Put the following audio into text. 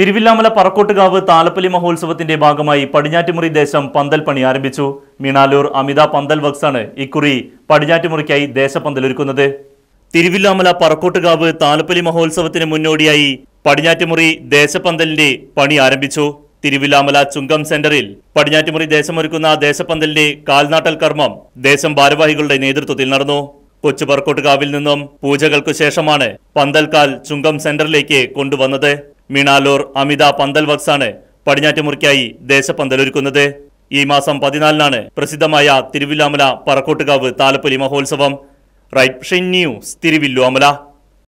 തിരുവില്ലാമല പറക്കോട്ടുകാവ് താലപ്പലി മഹോത്സവത്തിന്റെ ഭാഗമായി പടിഞ്ഞാറ്റുമുറി ദേശം പന്തൽ പണി ആരംഭിച്ചു മീണാലൂർ അമിത പന്തൽ വക്സാണ് ഇക്കുറി പടിഞ്ഞാറ്റുമുറിക്കായി ദേശപന്തൽ ഒരുക്കുന്നത് തിരുവില്ലാമല പറക്കോട്ടുകാവ് താലപ്പലി മഹോത്സവത്തിന് മുന്നോടിയായി പടിഞ്ഞാറ്റുമുറി ദേശപന്തലിന്റെ പണി ആരംഭിച്ചു തിരുവില്ലാമല ചുങ്കം സെന്ററിൽ പടിഞ്ഞാറ്റുമുറി ദേശമൊരുക്കുന്ന ദേശപന്തലിന്റെ കാൽനാട്ടൽ കർമ്മം ദേശം ഭാരവാഹികളുടെ നേതൃത്വത്തിൽ നടന്നു കൊച്ചു പറക്കോട്ടുകാവിൽ നിന്നും പൂജകൾക്കു ശേഷമാണ് പന്തൽക്കാൽ ചുങ്കം സെന്ററിലേക്ക് കൊണ്ടുവന്നത് മീണാലൂർ അമിത പന്തൽ വക്സാണ് പടിഞ്ഞാറ്റുമുറിക്കായി ദേശപ്പന്തലൊരുക്കുന്നത് ഈ മാസം പതിനാലിനാണ് പ്രസിദ്ധമായ തിരുവില്ലാമല പറക്കോട്ടുകാവ് താലപ്പൊലി മഹോത്സവം റൈറ്റ് ന്യൂസ് തിരുവില്ലുവാമല